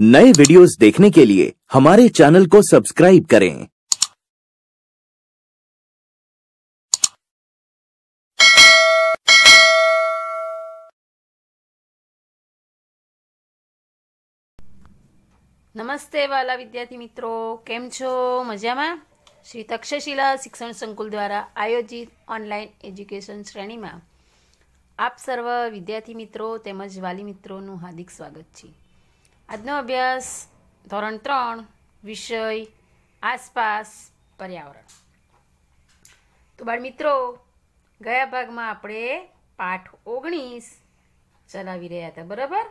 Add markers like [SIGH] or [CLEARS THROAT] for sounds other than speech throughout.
नए वीडियोस देखने के लिए हमारे चैनल को सब्सक्राइब करें નમસ્તે વાલા વિદ્યાર્થી મિત્રો કેમ છો મજામાં શ્રી તક્ષશિલા શિક્ષણ સંકુલ દ્વારા આયોજિત ઓનલાઈન એજ્યુકેશન શ્રેણીમાં આપ સર્વ વિદ્યાર્થી મિત્રો તેમજ વાલી મિત્રોનું હાર્દિક સ્વાગત છે આજનો અભ્યાસ ધોરણ ત્રણ વિષય આસપાસ પર્યાવરણ તો બાળ મિત્રો ગયા ભાગમાં આપણે પાઠ ઓગણીસ ચલાવી રહ્યા હતા બરાબર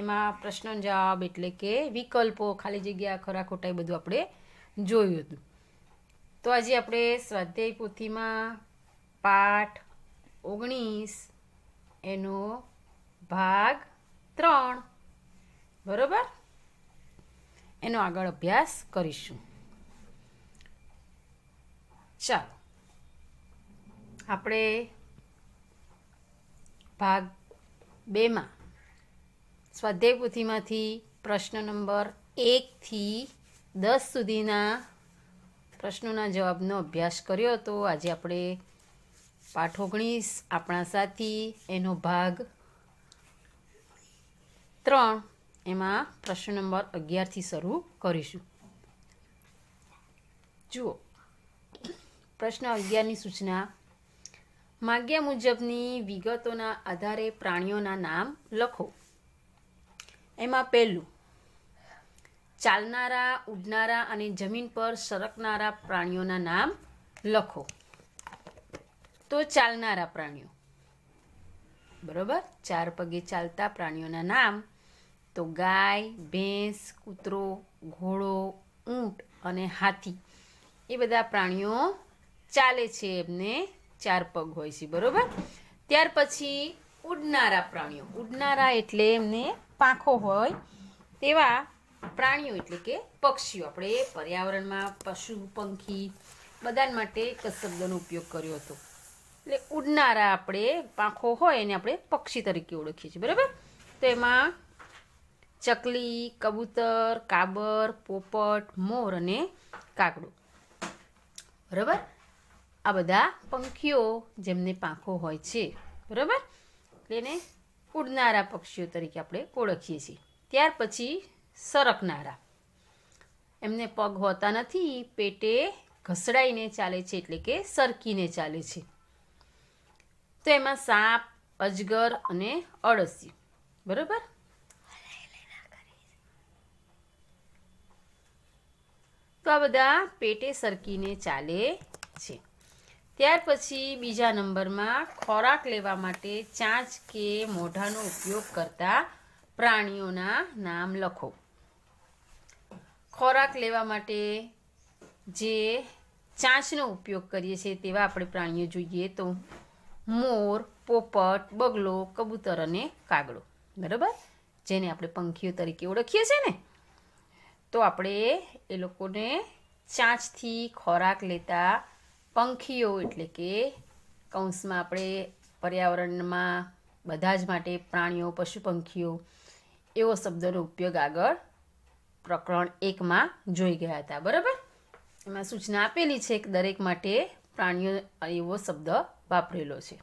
એમાં પ્રશ્નો જવાબ એટલે કે વિકલ્પો ખાલી જગ્યા ખરા ખોટા એ બધું આપણે જોયું હતું તો આજે આપણે સ્વાધ્યાય પોથીમાં પાઠ ઓગણીસ એનો ભાગ ત્રણ બરોબર એનો આગળ અભ્યાસ કરીશું ચાલો આપણે ભાગ બેમાં સ્વાધ્યાય પોથીમાંથી પ્રશ્ન નંબર એકથી દસ સુધીના પ્રશ્નોના જવાબનો અભ્યાસ કર્યો હતો આજે આપણે પાઠ ઓગણીસ આપણા સાથી એનો ભાગ ત્રણ એમાં પ્રશ્ન નંબર અગિયારથી શરૂ કરીશું જુઓ પ્રશ્ન અગિયારની સૂચના માગ્યા મુજબની વિગતોના આધારે પ્રાણીઓના નામ લખો એમાં પહેલું ચાલનારા ઉડનારા અને જમીન પર સરકનારા પ્રાણીઓના નામ લખો તો ચાલનારા પ્રાણીઓ બરોબર ચાર પગે ચાલતા પ્રાણીઓના નામ તો ગાય ભેંસ કૂતરો ઘોડો ઊંટ અને હાથી એ બધા પ્રાણીઓ ચાલે છે એમને ચાર પગ હોય છે બરાબર ત્યાર પછી ઉડનારા પ્રાણીઓ ઉડનારા એટલે એમને પાંખો હોય તેવા પ્રાણીઓ એટલે કે પક્ષીઓ આપણે પર્યાવરણમાં પશુ પંખી બધા માટે એક શબ્દનો ઉપયોગ કર્યો હતો એટલે ઉડનારા આપણે પાંખો હોય એને આપણે પક્ષી તરીકે ઓળખીએ છીએ બરાબર તો એમાં ચકલી કબૂતર કાબર પોપટ મોર અને કાકડું બરાબર આ બધા પંખીઓ જેમને પાંખો હોય છે બરાબર એટલે એને ઉડનારા પક્ષીઓ તરીકે આપણે ઓળખીએ છીએ ત્યાર પછી સરકનારા એમને પગ હોતા નથી પેટે ઘસડાઈને ચાલે છે એટલે કે સરકીને ચાલે છે તો એમાં સાપ અજગર અને અળસી બરાબર તો આ બધા પેટે સરકીને ચાલે છે ત્યાર પછી બીજા નંબરમાં ખોરાક લેવા માટે ચાંચ કે મોઢાનો ઉપયોગ કરતા પ્રાણીઓના નામ લખો ખોરાક લેવા માટે જે ચાંચનો ઉપયોગ કરીએ છીએ તેવા આપણે પ્રાણીઓ જોઈએ તો મોર પોપટ બગલો કબૂતર અને કાગડો બરાબર જેને આપણે પંખીઓ તરીકે ઓળખીએ છીએ ને તો આપણે એ લોકોને ચાંચથી ખોરાક લેતા પંખીઓ એટલે કે કૌંસમાં આપણે પર્યાવરણમાં બધા જ માટે પ્રાણીઓ પશુ પંખીઓ એવો શબ્દનો ઉપયોગ આગળ પ્રકરણ એકમાં જોઈ ગયા હતા બરાબર એમાં સૂચના આપેલી છે કે દરેક માટે પ્રાણીઓ એવો શબ્દ વાપરેલો છે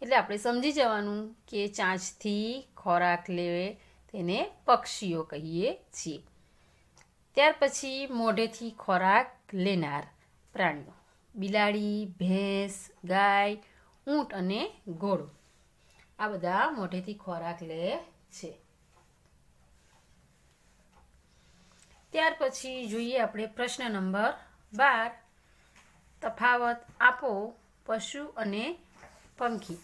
એટલે આપણે સમજી જવાનું કે ચાંચથી ખોરાક લેવે તેને પક્ષીઓ કહીએ છીએ ત્યાર પછી મોઢેથી ખોરાક લેનાર પ્રાણીઓ બિલાડી ભેંસ ગાય ઊંટ અને ઘોડો આ બધા મોઢેથી ખોરાક લે છે ત્યાર પછી જોઈએ આપણે પ્રશ્ન નંબર બાર તફાવત આપો પશુ અને પંખી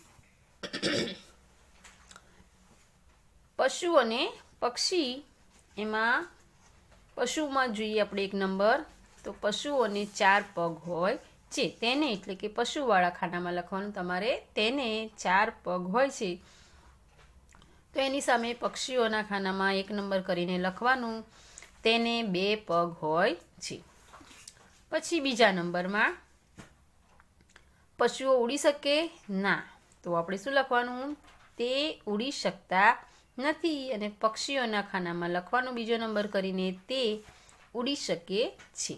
પશુ અને પક્ષી એમાં પશુમાં જોઈએ આપણે એક નંબર તો પશુઓને ચાર પગ હોય છે તેને એટલે કે પશુવાળા ખાનામાં લખવાનું તમારે તેને ચાર પગ હોય છે તો એની સામે પક્ષીઓના ખાનામાં એક નંબર કરીને લખવાનું તેને બે પગ હોય છે પછી બીજા નંબરમાં પશુઓ ઉડી શકે ના તો આપણે શું લખવાનું તે ઉડી શકતા નથી અને પક્ષીઓના ખાનામાં લખવાનો બીજો નંબર કરીને તે ઉડી શકે છે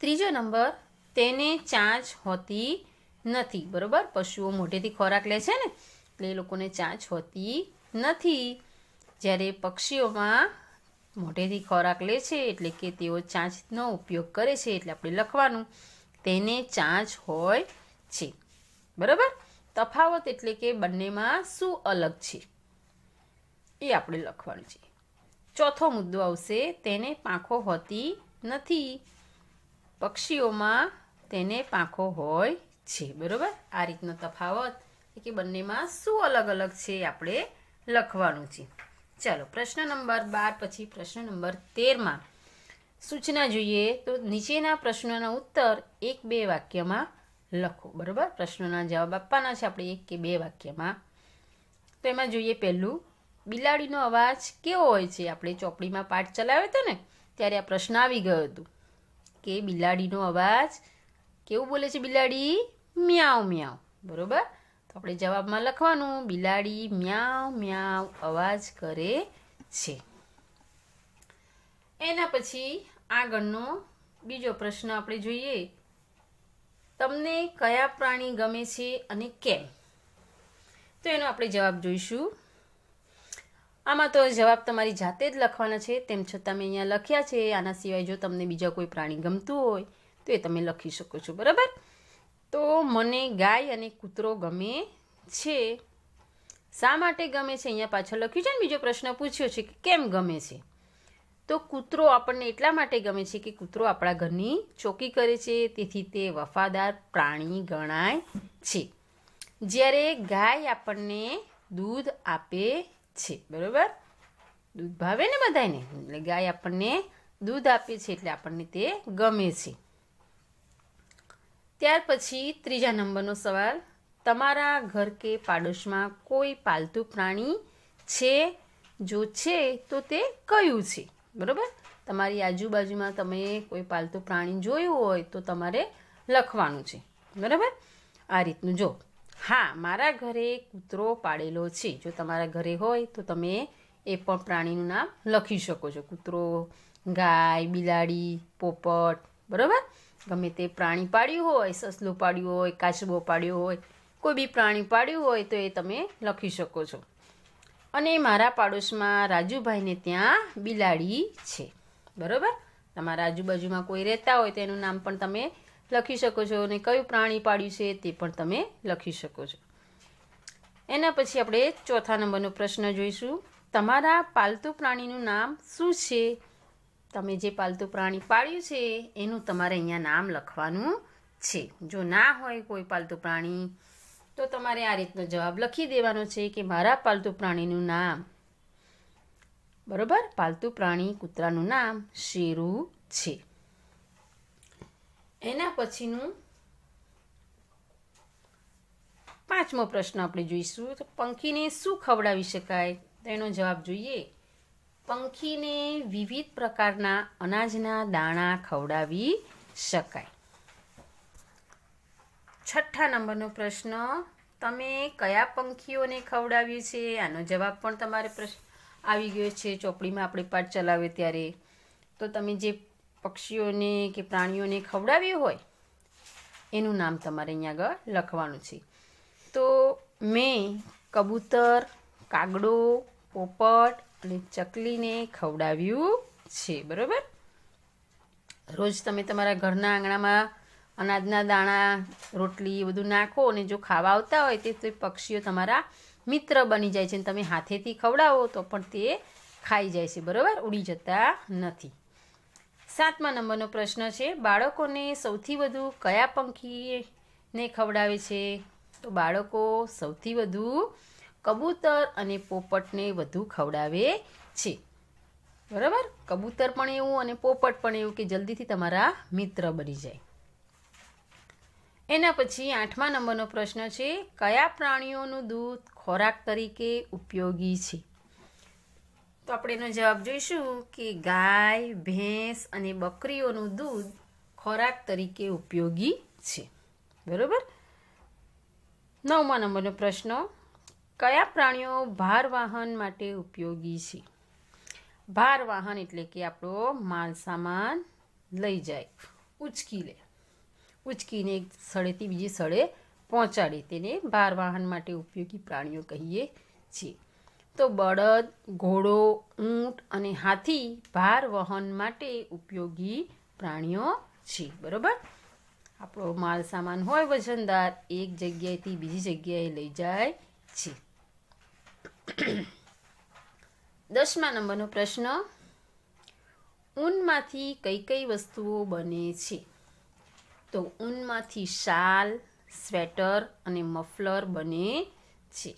ત્રીજો નંબર તેને ચાંચ હોતી નથી બરાબર પશુઓ મોઢેથી ખોરાક લે છે ને એટલે એ લોકોને ચાંચ હોતી નથી જ્યારે પક્ષીઓમાં મોઢેથી ખોરાક લે છે એટલે કે તેઓ ચાંચનો ઉપયોગ કરે છે એટલે આપણે લખવાનું તેને ચાંચ હોય છે બરાબર તફાવત એટલે કે બંનેમાં શું અલગ છે એ આપણે લખવાનું છે ચોથો મુદ્દો આવશે તેને પાંખો હોતી નથી પક્ષીઓમાં તેને પાંખો હોય છે બરાબર આ રીતનો તફાવત કે બંનેમાં શું અલગ અલગ છે આપણે લખવાનું છે ચાલો પ્રશ્ન નંબર બાર પછી પ્રશ્ન નંબર તેરમાં સૂચના જોઈએ તો નીચેના પ્રશ્નોના ઉત્તર એક બે વાક્યમાં લખો બરાબર પ્રશ્નોના જવાબ આપવાના છે આપણે એક કે બે વાક્યમાં તો એમાં જોઈએ પહેલું બિલાડીનો અવાજ કેવો હોય છે આપણે ચોપડીમાં પાઠ ચલાવ્યો હતો ને ત્યારે આ પ્રશ્ન આવી ગયો હતો કે બિલાડીનો અવાજ કેવું બોલે છે બિલાડી મ્યાવ મ્યાવ બરાબર તો આપણે જવાબમાં લખવાનું બિલાડી મ્યાવ મ્યાવ અવાજ કરે છે એના પછી આગળનો બીજો પ્રશ્ન આપણે જોઈએ તમને કયા પ્રાણી ગમે છે અને કેમ તો એનો આપણે જવાબ જોઈશું આમાં તો જવાબ તમારી જાતે જ લખવાના છે તેમ છતાં મેં અહીંયા લખ્યા છે આના સિવાય જો તમને બીજા કોઈ પ્રાણી ગમતું હોય તો એ તમે લખી શકો છો બરાબર તો મને ગાય અને કૂતરો ગમે છે શા માટે ગમે છે અહીંયા પાછળ લખ્યું છે ને બીજો પ્રશ્ન પૂછ્યો છે કે કેમ ગમે છે તો કૂતરો આપણને એટલા માટે ગમે છે કે કૂતરો આપણા ઘરની ચોકી કરે છે તેથી તે વફાદાર પ્રાણી ગણાય છે જ્યારે ગાય આપણને દૂધ આપે છે બરાબર દૂધ ભાવે ને બધાને એટલે ગાય આપણને દૂધ આપે છે એટલે આપણને તે ગમે છે ત્યાર પછી ત્રીજા નંબરનો સવાલ તમારા ઘર કે પાડોશમાં કોઈ પાલતુ પ્રાણી છે જો છે તો તે કયું છે બરાબર તમારી આજુબાજુમાં તમે કોઈ પાલતુ પ્રાણી જોયું હોય તો તમારે લખવાનું છે બરાબર આ રીતનું જો હા મારા ઘરે કૂતરો પાડેલો છે જો તમારા ઘરે હોય તો તમે એ પણ પ્રાણીનું નામ લખી શકો છો કૂતરો ગાય બિલાડી પોપટ બરાબર ગમે તે પ્રાણી પાડ્યું હોય સસલું પાડ્યું હોય કાચબો પાડ્યો હોય કોઈ બી પ્રાણી પાડ્યું હોય તો એ તમે લખી શકો છો અને મારા પાડોશમાં રાજુભાઈને ત્યાં બિલાડી છે બરાબર તમારા આજુબાજુમાં કોઈ રહેતા હોય તેનું નામ પણ તમે લખી શકો છો અને કયું પ્રાણી પાડ્યું છે તે પણ તમે લખી શકો છો એના પછી આપણે ચોથા નંબરનો પ્રશ્ન જોઈશું તમારા પાલતુ પ્રાણીનું નામ શું છે તમે જે પાલતુ પ્રાણી પાળ્યું છે એનું તમારે અહીંયા નામ લખવાનું છે જો ના હોય કોઈ પાલતુ પ્રાણી તો તમારે આ રીતનો જવાબ લખી દેવાનો છે કે મારા પાલતુ પ્રાણીનું નામ બરોબર પાલતુ પ્રાણી કૂતરાનું નામ શેરુ છે એના પછીનું પાંચમો પ્રશ્ન આપણે જોઈશું તો પંખીને શું ખવડાવી શકાય તેનો જવાબ જોઈએ પંખીને વિવિધ પ્રકારના અનાજના દાણા ખવડાવી શકાય છઠ્ઠા નંબરનો પ્રશ્ન તમે કયા પંખીઓને ખવડાવ્યું છે આનો જવાબ પણ તમારે પ્રશ્ન આવી ગયો છે ચોપડીમાં આપણે પાઠ ચલાવે ત્યારે તો તમે જે પક્ષીઓને કે પ્રાણીઓને ખવડાવ્યું હોય એનું નામ તમારે અહીંયા આગળ લખવાનું છે તો મેં કબૂતર કાગડો પોપટ અને ચકલીને ખવડાવ્યું છે બરાબર રોજ તમે તમારા ઘરના આંગણામાં અનાજના દાણા રોટલી એ બધું નાખો અને જો ખાવા આવતા હોય તે તે પક્ષીઓ તમારા મિત્ર બની જાય છે અને તમે હાથેથી ખવડાવો તો પણ તે ખાઈ જાય છે બરાબર ઉડી જતા નથી સાતમા નંબરનો પ્રશ્ન છે બાળકોને સૌથી વધુ કયા પંખીને ખવડાવે છે તો બાળકો સૌથી વધુ કબૂતર અને પોપટને વધુ ખવડાવે છે બરાબર કબૂતર પણ એવું અને પોપટ પણ એવું કે જલ્દીથી તમારા મિત્ર બની જાય એના પછી આઠમા નંબરનો પ્રશ્ન છે કયા પ્રાણીઓનું દૂધ ખોરાક તરીકે ઉપયોગી છે તો આપણે એનો જવાબ જોઈશું કે ગાય ભેંસ અને બકરીઓનું દૂધ ખોરાક તરીકે ઉપયોગી છે બરાબર નવમા નંબરનો પ્રશ્ન કયા પ્રાણીઓ ભાર વાહન માટે ઉપયોગી છે ભાર વાહન એટલે કે આપણો માલ સામાન લઈ જાય ઉચકી લે ઉચકીને એક સ્થળેથી બીજી સ્થળે પહોંચાડે તેને ભાર વાહન માટે ઉપયોગી પ્રાણીઓ કહીએ છીએ તો બળદ ઘોડો ઊંટ અને હાથી ભાર વહન માટે ઉપયોગી પ્રાણીઓ છે બરાબર આપણો માલ સામાન હોય વજનદાર એક જગ્યાએથી બીજી જગ્યાએ લઈ જાય છે દસમા નંબરનો પ્રશ્ન ઊનમાંથી કઈ કઈ વસ્તુઓ બને છે તો ઊનમાંથી શાલ સ્વેટર અને મફલર બને છે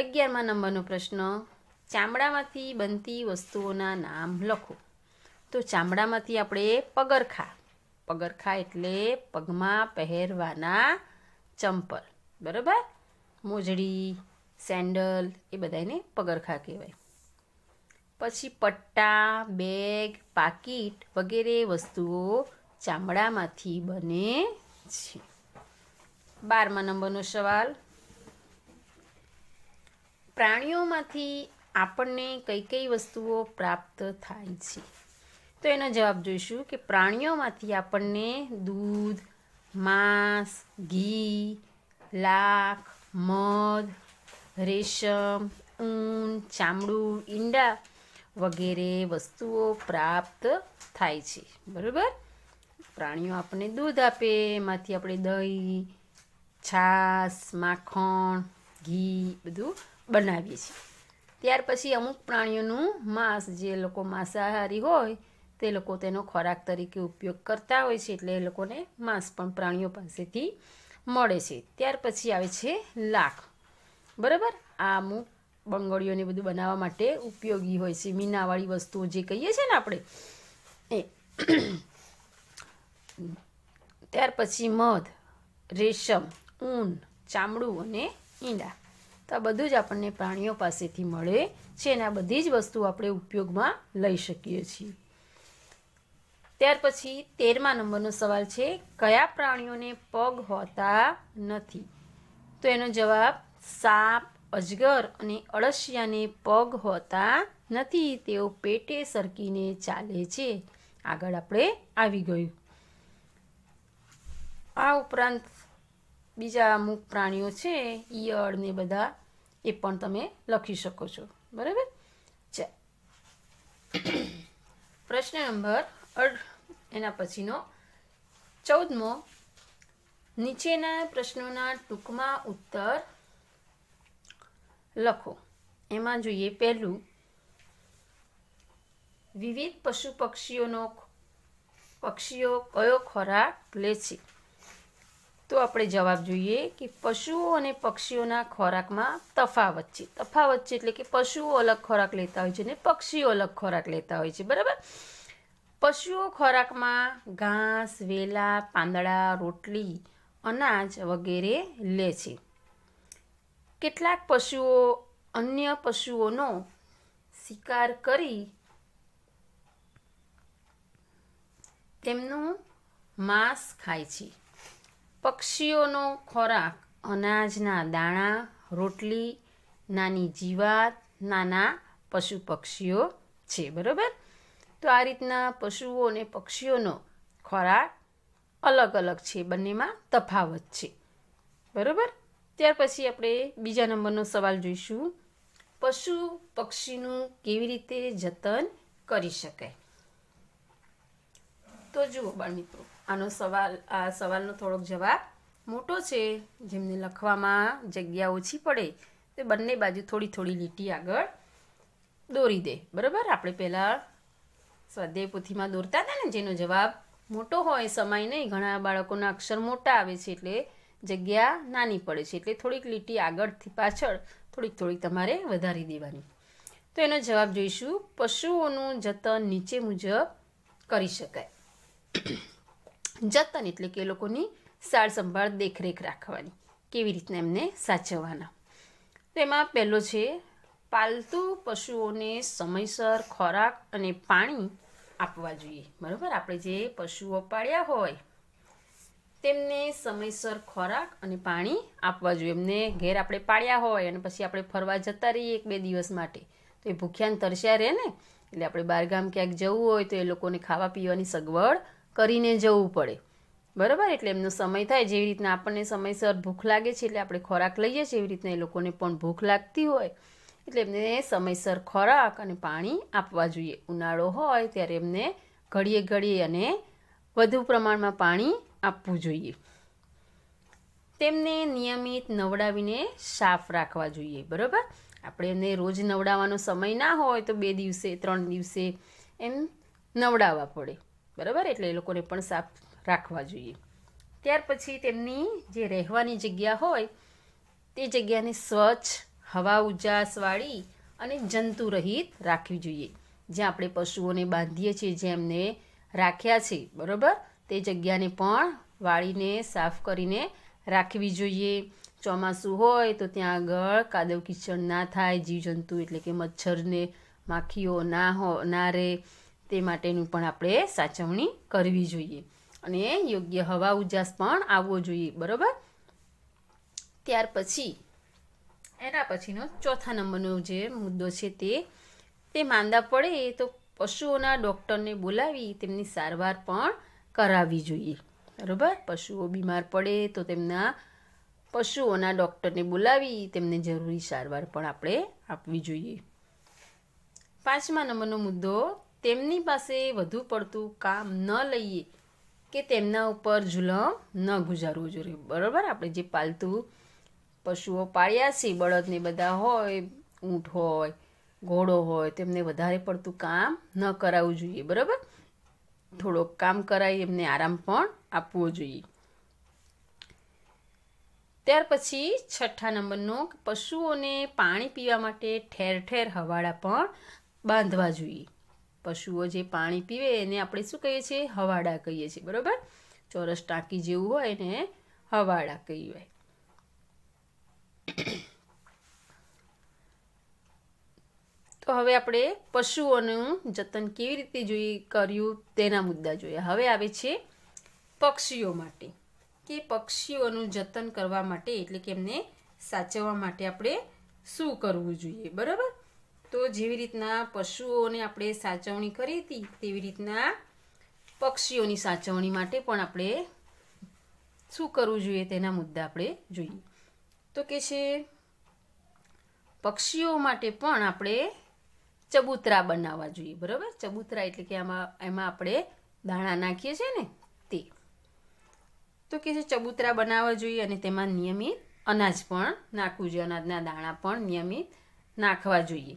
અગિયારમા નંબરનો પ્રશ્ન ચામડામાંથી બનતી વસ્તુઓના નામ લખો તો ચામડામાંથી આપણે પગરખા પગરખા એટલે પગમાં પહેરવાના ચંપલ બરાબર મોજડી સેન્ડલ એ બધાને પગરખા કહેવાય પછી પટ્ટા બેગ પાકીટ વગેરે વસ્તુઓ ચામડામાંથી બને છે બારમા નંબરનો સવાલ પ્રાણીઓમાંથી આપણને કઈ કઈ વસ્તુઓ પ્રાપ્ત થાય છે તો એનો જવાબ જોઈશું કે પ્રાણીઓમાંથી આપણને દૂધ માંસ ઘી લાખ મધ રેશમ ઊન ચામડું ઈંડા વગેરે વસ્તુઓ પ્રાપ્ત થાય છે બરાબર પ્રાણીઓ આપણને દૂધ આપે એમાંથી આપણે દહીં છાસ માખણ ઘી બધું બનાવીએ છીએ ત્યાર પછી અમુક પ્રાણીઓનું માંસ જે લોકો માંસાહારી હોય તે લોકો તેનો ખોરાક તરીકે ઉપયોગ કરતા હોય છે એટલે એ લોકોને માંસ પણ પ્રાણીઓ પાસેથી મળે છે ત્યાર પછી આવે છે લાખ બરાબર આ અમુક બંગડીઓને બધું બનાવવા માટે ઉપયોગી હોય છે મીનાવાળી વસ્તુઓ જે કહીએ છીએ ને આપણે એ ત્યાર પછી મધ રેશમ ઊન ચામડું અને ઈંડા તો આ બધું જ આપણને પ્રાણીઓ પાસેથી મળે છે અને આ બધી જ વસ્તુ આપણે ઉપયોગમાં લઈ શકીએ છીએ ત્યાર પછી તેરમા નંબરનો સવાલ છે કયા પ્રાણીઓને પગ હોતા નથી તો એનો જવાબ સાપ અજગર અને અળસિયાને પગ હોતા નથી તેઓ પેટે સરકીને ચાલે છે આગળ આપણે આવી ગયું આ ઉપરાંત બીજા અમુક પ્રાણીઓ છે ઈયળ ને બધા એ પણ તમે લખી શકો છો બરાબર પ્રશ્ન નંબર અઢ એના પછીનો ચૌદમો નીચેના પ્રશ્નોના ટૂંકમાં ઉત્તર લખો એમાં જોઈએ પહેલું વિવિધ પશુ પક્ષીઓનો પક્ષીઓ કયો ખોરાક લે છે તો આપણે જવાબ જોઈએ કે પશુઓ અને પક્ષીઓના ખોરાકમાં તફાવત છે તફાવત છે એટલે કે પશુઓ અલગ ખોરાક લેતા હોય છે અને પક્ષીઓ અલગ ખોરાક લેતા હોય છે બરાબર પશુઓ ખોરાકમાં ઘાસ વેલા પાંદડા રોટલી અનાજ વગેરે લે છે કેટલાક પશુઓ અન્ય પશુઓનો શિકાર કરી તેમનું માંસ ખાય છે પક્ષીઓનો ખોરાક અનાજના દાણા રોટલી નાની જીવાત નાના પશુ પક્ષીઓ છે બરાબર તો આ રીતના પશુઓ અને પક્ષીઓનો ખોરાક અલગ અલગ છે બંનેમાં તફાવત છે બરાબર ત્યાર પછી આપણે બીજા નંબરનો સવાલ જોઈશું પશુ પક્ષીનું કેવી રીતે જતન કરી શકાય તો જુઓ બાળ મિત્રો આનો સવાલ આ સવાલનો થોડોક જવાબ મોટો છે જેમને લખવામાં જગ્યા ઓછી પડે તે બંને બાજુ થોડી થોડી લીટી આગળ દોરી દે બરાબર આપણે પહેલાં સ્વાધ્યાય પોથીમાં દોરતા હતા ને જેનો જવાબ મોટો હોય સમય નહીં ઘણા બાળકોના અક્ષર મોટા આવે છે એટલે જગ્યા નાની પડે છે એટલે થોડીક લીટી આગળથી પાછળ થોડીક થોડીક તમારે વધારી દેવાની તો એનો જવાબ જોઈશું પશુઓનું જતન નીચે મુજબ કરી શકાય જતન એટલે કે એ લોકોની સાર સંભાળ દેખરેખ રાખવાની કેવી રીતના એમને સાચવવાના તો એમાં પહેલો છે પાલતુ પશુઓને સમયસર ખોરાક અને પાણી આપવા જોઈએ બરાબર આપણે જે પશુઓ પાળ્યા હોય તેમને સમયસર ખોરાક અને પાણી આપવા જોઈએ એમને ઘેર આપણે પાળ્યા હોય અને પછી આપણે ફરવા જતા રહીએ એક બે દિવસ માટે તો એ ભૂખ્યાન તરસ્યા રહે ને એટલે આપણે બહારગામ ક્યાંક જવું હોય તો એ લોકોને ખાવા પીવાની સગવડ કરીને જવું પડે બરાબર એટલે એમનો સમય થાય જેવી રીતના આપણને સમયસર ભૂખ લાગે છે એટલે આપણે ખોરાક લઈએ છીએ એવી રીતના એ લોકોને પણ ભૂખ લાગતી હોય એટલે એમને સમયસર ખોરાક અને પાણી આપવા જોઈએ ઉનાળો હોય ત્યારે એમને ઘડીએ ઘડીએ અને વધુ પ્રમાણમાં પાણી આપવું જોઈએ તેમને નિયમિત નવડાવીને સાફ રાખવા જોઈએ બરાબર આપણે એમને રોજ નવડાવવાનો સમય ના હોય તો બે દિવસે ત્રણ દિવસે એમ નવડાવવા પડે બરાબર એટલે એ લોકોને પણ સાફ રાખવા જોઈએ ત્યાર પછી તેમની જે રહેવાની જગ્યા હોય તે જગ્યાને સ્વચ્છ હવા ઉજાસવાળી અને જંતુરહિત રાખવી જોઈએ જ્યાં આપણે પશુઓને બાંધીએ છીએ જેમને રાખ્યા છે બરાબર તે જગ્યાને પણ વાળીને સાફ કરીને રાખવી જોઈએ ચોમાસું હોય તો ત્યાં આગળ કાદવ કિચડ ના થાય જીવજંતુ એટલે કે મચ્છરને માખીઓ ના હો ના રહે તે માટેનું પણ આપણે સાચવણી કરવી જોઈએ અને યોગ્ય હવા ઉજાસ પણ આવવો જોઈએ બરાબર ત્યાર પછી એના પછીનો ચોથા નંબરનો જે મુદ્દો છે તે તે માંદા પડે તો પશુઓના ડૉક્ટરને બોલાવી તેમની સારવાર પણ કરાવવી જોઈએ બરોબર પશુઓ બીમાર પડે તો તેમના પશુઓના ડૉક્ટરને બોલાવી તેમને જરૂરી સારવાર પણ આપણે આપવી જોઈએ પાંચમા નંબરનો મુદ્દો તેમની પાસે વધુ પડતું કામ ન લઈએ કે તેમના ઉપર જુલમ ન ગુજારવું જોઈએ બરાબર આપણે જે પાલતુ પશુઓ પાળ્યા છીએ બળદને બધા હોય ઊંટ હોય ઘોડો હોય તેમને વધારે પડતું કામ ન કરાવવું જોઈએ બરાબર થોડોક કામ કરાવી એમને આરામ પણ આપવો જોઈએ ત્યાર પછી છઠ્ઠા નંબરનો પશુઓને પાણી પીવા માટે ઠેર ઠેર હવાડા પણ બાંધવા જોઈએ પશુઓ જે પાણી પીવે એને આપણે શું કહીએ છીએ હવાડા કહીએ છીએ બરાબર ચોરસ ટાંકી જેવું હોય એને હવાડા કહેવાય તો હવે આપણે પશુઓનું જતન કેવી રીતે જોઈએ કર્યું તેના મુદ્દા જોયા હવે આવે છે પક્ષીઓ માટે કે પક્ષીઓનું જતન કરવા માટે એટલે કે એમને સાચવવા માટે આપણે શું કરવું જોઈએ બરાબર તો જેવી રીતના પશુઓને આપણે સાચવણી કરી હતી તેવી રીતના પક્ષીઓની સાચવણી માટે પણ આપણે શું કરવું જોઈએ તેના મુદ્દા આપણે જોઈએ તો કે છે પક્ષીઓ માટે પણ આપણે ચબૂતરા બનાવવા જોઈએ બરાબર ચબૂતરા એટલે કે આમાં એમાં આપણે દાણા નાખીએ છીએ ને તે તો કે છે ચબૂતરા બનાવવા જોઈએ અને તેમાં નિયમિત અનાજ પણ નાખવું જોઈએ અનાજના દાણા પણ નિયમિત નાખવા જોઈએ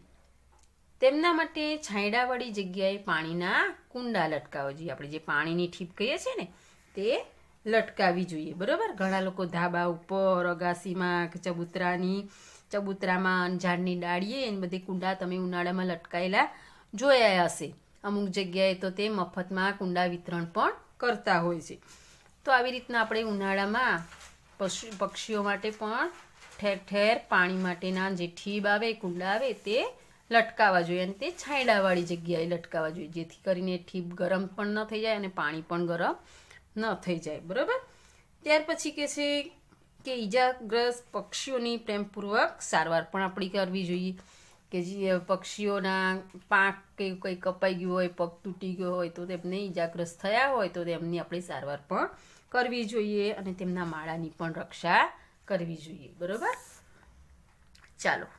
તેમના માટે છાંયડાવાળી જગ્યાએ પાણીના કુંડા લટકાવવા જોઈએ આપણે જે પાણીની ઠીપ કહીએ છીએ ને તે લટકાવી જોઈએ બરાબર ઘણા લોકો ધાબા ઉપર અગાસીમાં કે ચબુતરાની ચબુતરામાં ઝાડની ડાળીએ એને બધી કુંડા તમે ઉનાળામાં લટકાયેલા જોયા હશે અમુક જગ્યાએ તો તે મફતમાં કુંડા વિતરણ પણ કરતા હોય છે તો આવી રીતના આપણે ઉનાળામાં પશુ પક્ષીઓ માટે પણ ઠેર ઠેર પાણી માટેના જે ઠીબ આવે કુંડા આવે તે લટકાવવા જોઈએ અને તે છાંયડાવાળી જગ્યાએ લટકાવવા જોઈએ જેથી કરીને ઠીપ ગરમ પણ ન થઈ જાય અને પાણી પણ ગરમ ન થઈ જાય બરાબર ત્યાર પછી કે છે કે ઈજાગ્રસ્ત પક્ષીઓની પ્રેમપૂર્વક સારવાર પણ આપણી કરવી જોઈએ કે જે પક્ષીઓના પાક કે કંઈ કપાઈ ગયું હોય પગ તૂટી ગયો હોય તો તેમને ઈજાગ્રસ્ત થયા હોય તો તેમની આપણે સારવાર પણ કરવી જોઈએ અને તેમના માળાની પણ રક્ષા કરવી જોઈએ બરાબર ચાલો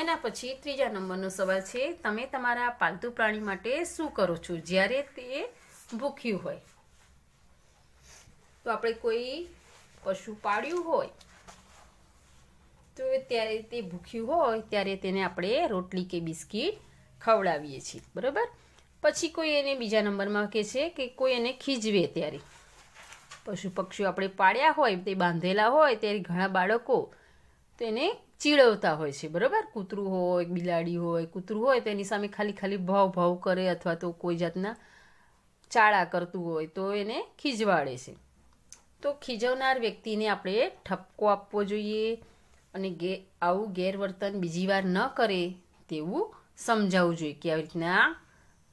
એના પછી ત્રીજા નંબરનો સવાલ છે તમે તમારા પાલતુ પ્રાણી માટે શું કરો છો જ્યારે તે ભૂખ્યું હોય તો આપણે કોઈ પશુ પાળ્યું હોય તો ત્યારે તે ભૂખ્યું હોય ત્યારે તેને આપણે રોટલી કે બિસ્કિટ ખવડાવીએ છીએ બરાબર પછી કોઈ એને બીજા નંબરમાં કહે છે કે કોઈ એને ખીજવે ત્યારે પશુ પક્ષીઓ આપણે પાળ્યા હોય તે બાંધેલા હોય ત્યારે ઘણા બાળકો તેને ચીડવતા હોય છે બરાબર કૂતરું હોય બિલાડી હોય કૂતરું હોય તો એની સામે ખાલી ખાલી ભાવ ભાવ કરે અથવા તો કોઈ જાતના ચાળા કરતું હોય તો એને ખીજવાડે છે તો ખીજવનાર વ્યક્તિને આપણે ઠપકો આપવો જોઈએ અને ગે આવું ગેરવર્તન બીજી વાર ન કરે તેવું સમજાવવું જોઈએ કે આવી રીતના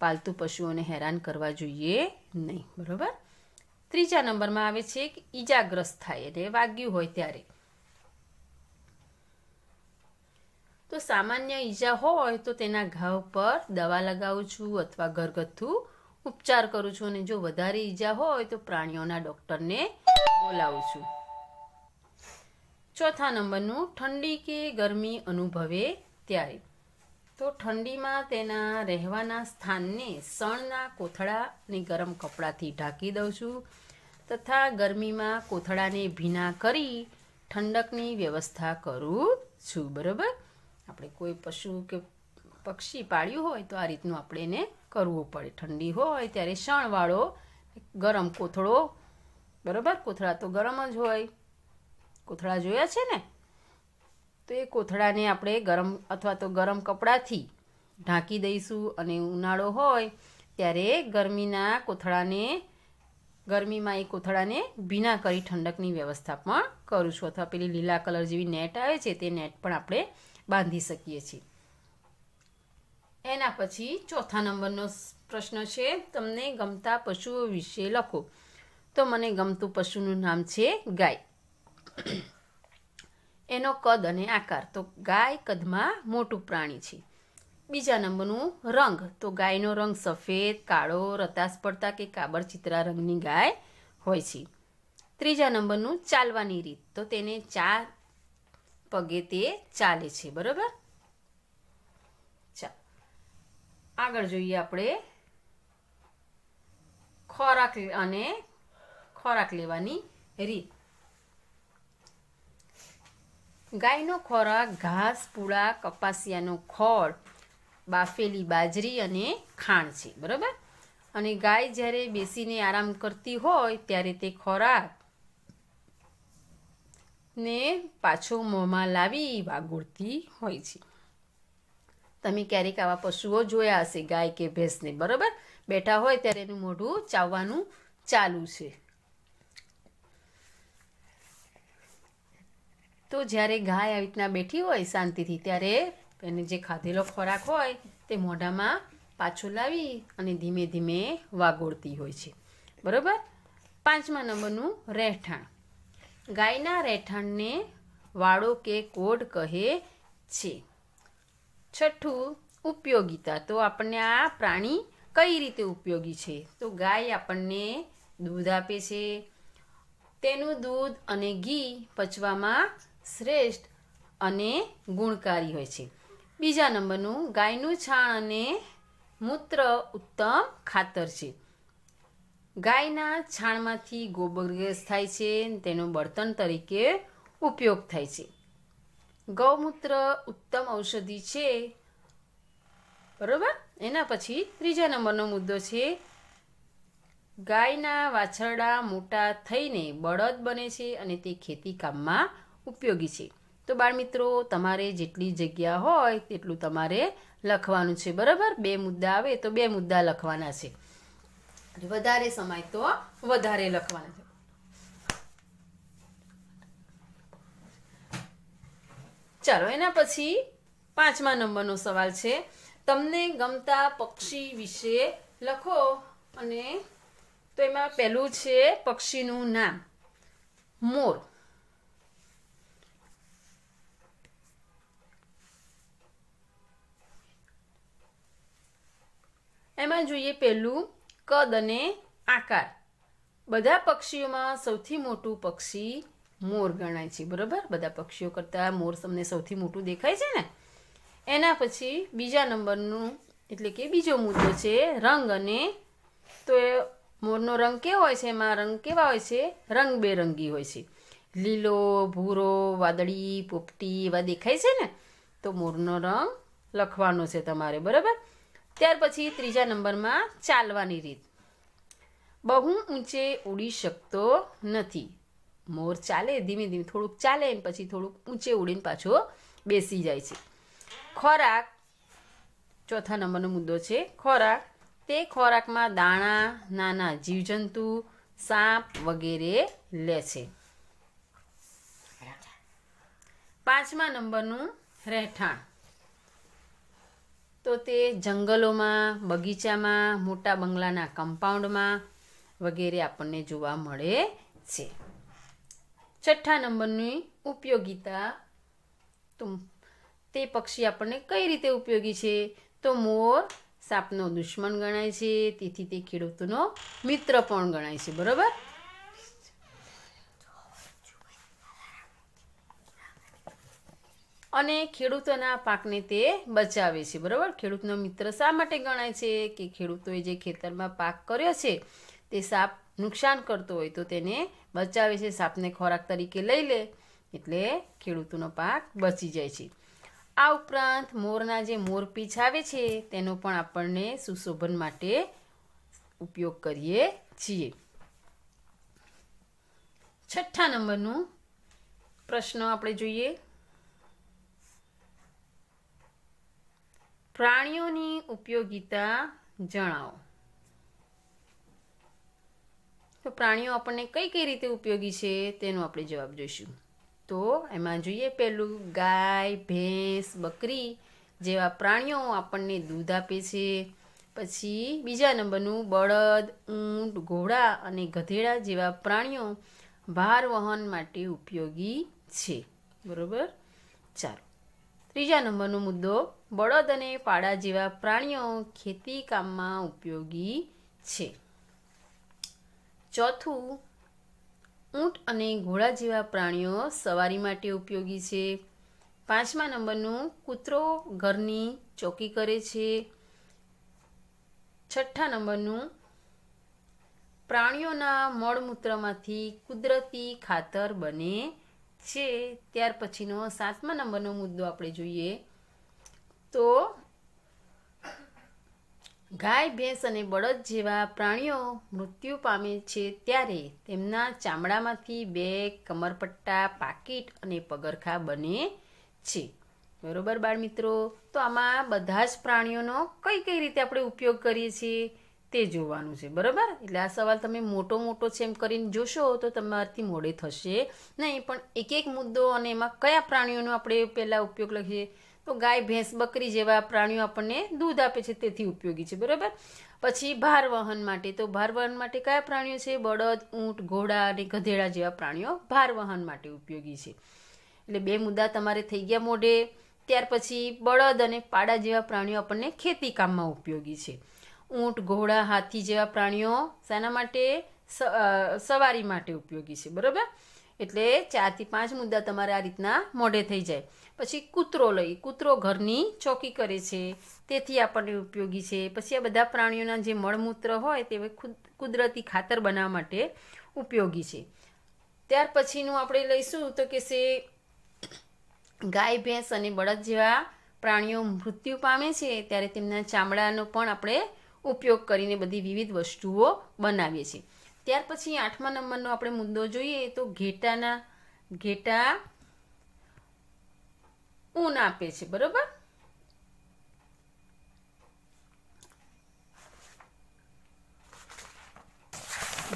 પાલતુ પશુઓને હેરાન કરવા જોઈએ નહીં બરાબર ત્રીજા નંબરમાં આવે છે કે ઈજાગ્રસ્ત થાય એટલે વાગ્યું હોય ત્યારે તો સામાન્ય ઈજા હોય તો તેના ઘાવ પર દવા લગાવું છું અથવા ઘરગથ્થુ ઉપચાર કરું છું અને જો વધારે ઈજા હોય તો પ્રાણીઓના ડોક્ટરને બોલાવું છું ચોથા નંબરનું ઠંડી કે ગરમી અનુભવે ત્યારે તો ઠંડીમાં તેના રહેવાના સ્થાનને સણના કોથળા અને ગરમ કપડાથી ઢાંકી દઉં છું તથા ગરમીમાં કોથળાને ભીના કરી ઠંડકની વ્યવસ્થા કરું છું બરાબર આપણે કોઈ પશુ કે પક્ષી પાળ્યું હોય તો આ રીતનું આપણે એને કરવું પડે ઠંડી હોય ત્યારે શણવાળો ગરમ કોથળો બરાબર કોથળા તો ગરમ જ હોય કોથળા જોયા છે ને તો એ કોથળાને આપણે ગરમ અથવા તો ગરમ કપડાથી ઢાંકી દઈશું અને ઉનાળો હોય ત્યારે ગરમીના કોથળાને ગરમીમાં એ કોથળાને ભીના કરી ઠંડકની વ્યવસ્થા પણ કરું છું અથવા પેલી લીલા કલર જેવી નેટ આવે છે તે નેટ પણ આપણે બાંધી શકીએ છીએ એના પછી ચોથા નંબરનો પ્રશ્ન છે તમને ગમતા પશુઓ વિશે લખો તો મને ગમતું પશુનું નામ છે ગાય એનો કદ અને આકાર તો ગાય કદમાં મોટું પ્રાણી છે બીજા નંબરનું રંગ તો ગાયનો રંગ સફેદ કાળો રતાસ પડતા કે કાબર ચિત્રા રંગની ગાય હોય છે ત્રીજા નંબરનું ચાલવાની રીત તો તેને ચાર પગે તે ચાલે છે બરાબર આગળ જોઈએ આપણે ખોરાક અને ખોરાક લેવાની રીત ગાયનો ખોરાક ઘાસ પૂળા કપાસિયાનો ખોળ બાફેલી બાજરી અને ખાંડ છે બરાબર અને ગાય જ્યારે બેસીને આરામ કરતી હોય ત્યારે તે ખોરાક ને પાછો મોંમાં લાવી વાગોળતી હોય છે તમે ક્યારેક આવા પશુઓ જોયા હશે ગાય કે ભેંસને બરાબર બેઠા હોય ત્યારે એનું મોઢું ચાવવાનું ચાલુ છે તો જ્યારે ગાય આવી રીતના બેઠી હોય શાંતિથી ત્યારે એને જે ખાધેલો ખોરાક હોય તે મોઢામાં પાછો લાવી અને ધીમે ધીમે વાગોળતી હોય છે બરાબર પાંચમા નંબરનું રહેઠાણ ગાયના રહેઠાણને વાળો કે કોડ કહે છે છઠ્ઠું ઉપયોગીતા તો આપણને આ પ્રાણી કઈ રીતે ઉપયોગી છે તો ગાય આપણને દૂધ આપે છે તેનું દૂધ અને ઘી પચવામાં શ્રેષ્ઠ અને ગુણકારી હોય છે બીજા નંબરનું ગાયનું છાણ અને મૂત્ર ઉત્તમ ખાતર છે ગાયના છાણમાંથી ગોબર ગેસ થાય છે તેનો બળતણ તરીકે ઉપયોગ થાય છે ગૌમૂત્ર ઉત્તમ ઔષધિ છે બરોબર એના પછી ત્રીજા નંબરનો મુદ્દો છે ગાયના વાછરડા મોટા થઈને બળદ બને છે અને તે ખેતી કામમાં ઉપયોગી છે તો બાળમિત્રો તમારે જેટલી જગ્યા હોય તેટલું તમારે લખવાનું છે બરાબર બે મુદ્દા આવે તો બે મુદ્દા લખવાના છે વધારે સમય તો વધારે લખવાના છે ચાલો એના પછી પાંચમા નંબરનો સવાલ છે તમને ગમતા પક્ષી વિશે લખો અને તો એમાં પહેલું છે પક્ષીનું નામ મોર એમાં જોઈએ પહેલું કદ અને આકાર બધા પક્ષીઓમાં સૌથી મોટું પક્ષી મોર ગણાય છે બરાબર બધા પક્ષીઓ કરતાં મોર તમને સૌથી મોટું દેખાય છે ને એના પછી બીજા નંબરનું એટલે કે બીજો મુદ્દો છે રંગ અને તો એ મોરનો રંગ કેવો હોય છે એમાં રંગ કેવા હોય છે રંગબેરંગી હોય છે લીલો ભૂરો વાદળી પોપટી એવા દેખાય છે ને તો મોરનો રંગ લખવાનો છે તમારે બરાબર ત્યાર પછી ત્રીજા નંબરમાં ચાલવાની રીત બહુ ઊંચે ઉડી શકતો નથી મોર ચાલે ધીમે ધીમે થોડુંક ચાલે એમ પછી થોડુંક ઊંચે ઉડીને પાછો બેસી જાય છે ખોરાક ચોથા નંબરનો મુદ્દો છે ખોરાક તે ખોરાકમાં દાણા નાના જીવજંતુ સાપ વગેરે લે છે પાંચમા નંબરનું રહેઠાણ તો તે જંગલોમાં બગીચામાં મોટા બંગલાના કમ્પાઉન્ડમાં વગેરે આપણને જોવા મળે છે છઠ્ઠા નંબરની ઉપયોગીતા તો તે પક્ષી આપણને કઈ રીતે ઉપયોગી છે તો મોર સાપનો દુશ્મન ગણાય છે તેથી તે ખેડૂતોનો મિત્ર પણ ગણાય છે બરોબર અને ખેડૂતોના પાકને તે બચાવે છે બરાબર ખેડૂતનો મિત્ર શા માટે ગણાય છે કે ખેડૂતોએ જે ખેતરમાં પાક કર્યો છે તે સાપ નુકસાન કરતો હોય તો તેને બચાવે છે સાપને ખોરાક તરીકે લઈ લે એટલે ખેડૂતોનો પાક બચી જાય છે આ ઉપરાંત મોરના જે મોરપીછ આવે છે તેનો પણ આપણને સુશોભન માટે ઉપયોગ કરીએ છીએ છઠ્ઠા નંબરનું પ્રશ્ન આપણે જોઈએ પ્રાણીઓની ઉપયોગિતા જણાવો તો પ્રાણીઓ આપણને કઈ કઈ રીતે ઉપયોગી છે તેનો આપણે જવાબ જોઈશું તો એમાં જોઈએ પહેલું ગાય ભેંસ બકરી જેવા પ્રાણીઓ આપણને દૂધ આપે છે પછી બીજા નંબરનું બળદ ઊંટ ઘોડા અને ગધેડા જેવા પ્રાણીઓ ભાર વહન માટે ઉપયોગી છે બરાબર ચાલો ત્રીજા નંબરનો મુદ્દો બળદ અને પાડા જેવા પ્રાણીઓ ખેતી કામમાં ઉપયોગી છે ચોથું ઊંટ અને ઘોડા જેવા પ્રાણીઓ સવારી માટે ઉપયોગી છે પાંચમા નંબરનું કૂતરો ઘરની ચોકી કરે છે છઠ્ઠા નંબરનું પ્રાણીઓના મળમૂત્રમાંથી કુદરતી ખાતર બને છે ત્યાર પછીનો સાતમા નંબરનો મુદ્દો આપણે જોઈએ તો ગાય ભેંસ અને બળદ જેવા પ્રાણીઓ મૃત્યુ પામે છે ત્યારે તેમના ચામડામાંથી બે કમરપટ્ટા પાકીટ અને પગરખા બને છે બરોબર બાળ મિત્રો તો આમાં બધા જ પ્રાણીઓનો કઈ કઈ રીતે આપણે ઉપયોગ કરીએ છીએ તે જોવાનું છે બરાબર એટલે આ સવાલ તમે મોટો મોટો છે એમ કરીને જોશો તો તમારાથી મોડે થશે નહીં પણ એક એક મુદ્દો અને એમાં કયા પ્રાણીઓનો આપણે પહેલાં ઉપયોગ લખીએ તો ગાય ભેંસ બકરી જેવા પ્રાણીઓ આપણને દૂધ આપે છે તેથી ઉપયોગી છે બરાબર પછી ભાર વહન માટે તો ભાર વહન માટે કયા પ્રાણીઓ છે બળદ ઊંટ ઘોડા અને ગધેડા જેવા પ્રાણીઓ ભાર વહન માટે ઉપયોગી છે એટલે બે મુદ્દા તમારે થઈ ગયા મોઢે ત્યાર પછી બળદ અને પાડા જેવા પ્રાણીઓ આપણને ખેતી કામમાં ઉપયોગી છે ઊંટ ઘોડા હાથી જેવા પ્રાણીઓ શાના માટે સવારી માટે ઉપયોગી છે બરાબર એટલે ચારથી પાંચ મુદ્દા તમારે આ રીતના મોઢે થઈ જાય પછી કૂતરો લઈ કૂતરો ઘરની ચોકી કરે છે તેથી આપણને ઉપયોગી છે પછી આ બધા પ્રાણીઓના જે મળમૂત્ર હોય તે કુદરતી ખાતર બનાવવા માટે ઉપયોગી છે ત્યાર પછીનું આપણે લઈશું તો કે છે ગાય ભેંસ અને બળદ જેવા પ્રાણીઓ મૃત્યુ પામે છે ત્યારે તેમના ચામડાનો પણ આપણે ઉપયોગ કરીને બધી વિવિધ વસ્તુઓ બનાવીએ છીએ ત્યાર પછી આઠમા નંબરનો આપણે મુદ્દો જોઈએ તો ઘેટાના ઘેટા ઊન આપે છે બરોબર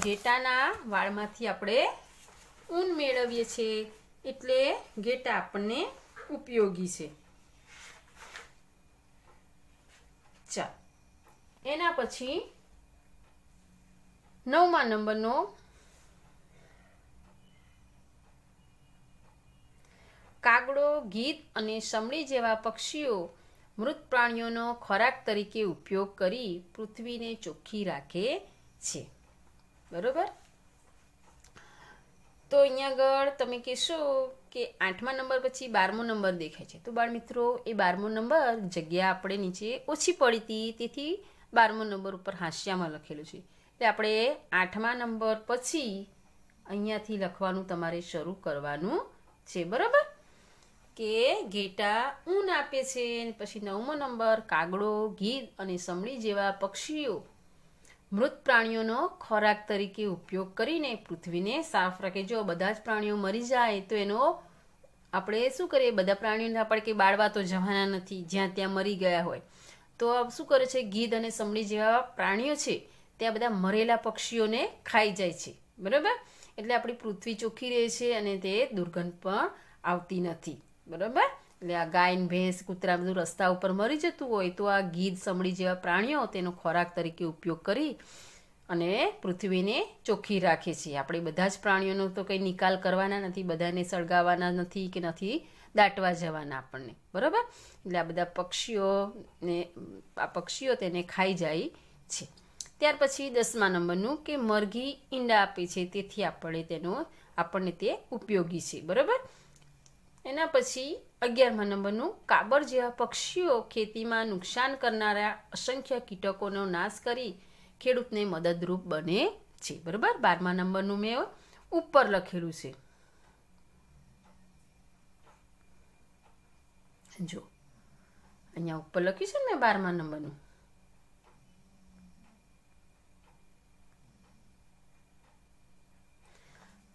ઘેટાના વાળમાંથી આપણે ઊન મેળવીએ છીએ એટલે ઘેટા આપણને ઉપયોગી છે ચાલ એના પછી નવમા નંબરનો કાગડો ગીધ અને સમળી જેવા પક્ષીઓ મૃત પ્રાણીઓનો ખોરાક તરીકે ઉપયોગ કરી પૃથ્વીને ચોખ્ખી રાખે છે બરોબર તો અહીંયા આગળ તમે કહેશો કે આઠમા નંબર પછી બારમો નંબર દેખાય છે તો બાળમિત્રો એ બારમો નંબર જગ્યા આપણે નીચે ઓછી પડી હતી તેથી બારમો નંબર ઉપર હાસ્યામાં લખેલું છે એટલે આપણે આઠમા નંબર પછી અહીંયાથી લખવાનું તમારે શરૂ કરવાનું છે બરોબર કે ઘેટા ઊન આપે છે પછી નવમો નંબર કાગડો ગીધ અને સમડી જેવા પક્ષીઓ મૃત પ્રાણીઓનો ખોરાક તરીકે ઉપયોગ કરીને પૃથ્વીને સાફ રાખે જો બધા જ પ્રાણીઓ મરી જાય તો એનો આપણે શું કરીએ બધા પ્રાણીઓને આપણે કે બાળવા તો જવાના નથી જ્યાં ત્યાં મરી ગયા હોય તો શું કરે છે ગીધ અને સમડી જેવા પ્રાણીઓ છે ત્યાં બધા મરેલા પક્ષીઓને ખાઈ જાય છે બરાબર એટલે આપણી પૃથ્વી ચોખ્ખી રહે છે અને તે દુર્ગંધ પણ આવતી નથી બરાબર એટલે આ ગાય ભેંસ કૂતરા બધું રસ્તા ઉપર મરી જતું હોય તો આ ગીધ સમળી જેવા પ્રાણીઓ તેનો ખોરાક તરીકે ઉપયોગ કરી અને પૃથ્વીને ચોખ્ખી રાખે છે આપણે બધા જ પ્રાણીઓનો તો કંઈ નિકાલ કરવાના નથી બધાને સળગાવવાના નથી કે નથી દાટવા જવાના આપણને બરાબર એટલે આ બધા પક્ષીઓ ને આ પક્ષીઓ તેને ખાઈ જાય છે ત્યાર પછી દસમા નંબરનું કે મરઘી ઈંડા આપે છે તેથી આપણે તેનો આપણને તે ઉપયોગી છે બરાબર એના પછી અગિયારમા નંબરનું કાબર જેવા પક્ષીઓ ખેતીમાં નુકસાન કરનારા અસંખ્ય કીટકોનો નાશ કરી ખેડૂતને મદદરૂપ બને છે બરાબર બારમા નંબરનું મેં ઉપર લખેલું છે જો અહીંયા ઉપર લખ્યું છે ને બારમા નંબરનું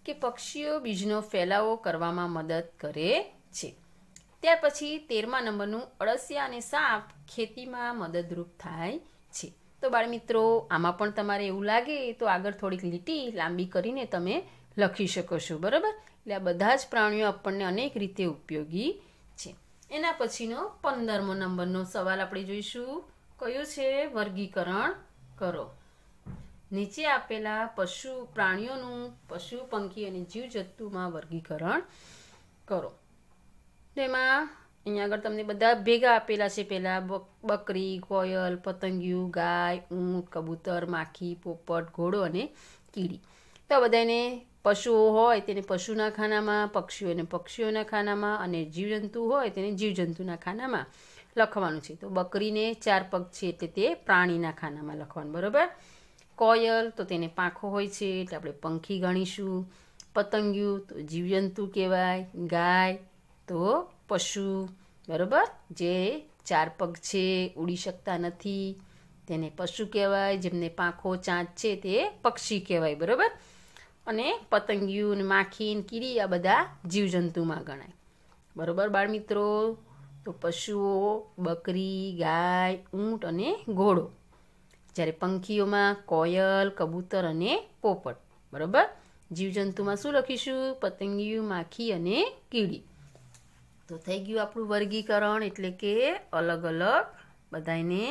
કે પક્ષીઓ બીજનો ફેલાવો કરવામાં મદદ કરે છે ત્યાર પછી તેરમા નંબરનું અળસિયા અને સાપ ખેતીમાં મદદરૂપ થાય છે તો બાળમિત્રો આમાં પણ તમારે એવું લાગે તો આગળ થોડીક લીટી લાંબી કરીને તમે લખી શકો છો બરાબર એટલે આ બધા જ પ્રાણીઓ આપણને અનેક રીતે ઉપયોગી છે એના પછીનો પંદરમો નંબરનો સવાલ આપણે જોઈશું કયું છે વર્ગીકરણ કરો નીચે આપેલા પશુ પ્રાણીઓનું પશુ પંખી અને જીવજંતુમાં વર્ગીકરણ કરો તેમાં અહીંયા આગળ તમને બધા ભેગા આપેલા છે પહેલાં બકરી કોયલ પતંગિયું ગાય ઊંટ કબૂતર માખી પોપટ ઘોડો અને કીડી તો બધાને પશુઓ હોય તેને પશુના ખાનામાં પક્ષીઓને પક્ષીઓના ખાનામાં અને જીવજંતુ હોય તેને જીવજંતુના ખાનામાં લખવાનું છે તો બકરીને ચાર પગ છે એટલે તે પ્રાણીના ખાનામાં લખવાનું બરાબર કોયલ તો તેને પાંખો હોય છે એટલે આપણે પંખી ગણીશું પતંગિયું તો જીવજંતુ કહેવાય ગાય તો પશુ બરાબર જે ચાર પગ છે ઉડી શકતા નથી તેને પશુ કહેવાય જેમને પાંખો ચાંચ છે તે પક્ષી કહેવાય બરાબર અને પતંગિયું માખી કીડી આ બધા જીવજંતુમાં ગણાય બરાબર બાળ મિત્રો તો પશુઓ બકરી ગાય ઊંટ અને ઘોડો જ્યારે પંખીઓમાં કોયલ કબૂતર અને પોપટ બરાબર જીવજંતુમાં શું લખીશું પતંગિયું માખી અને કીડી તો થઈ ગયું આપણું વર્ગીકરણ એટલે કે અલગ અલગ બધાને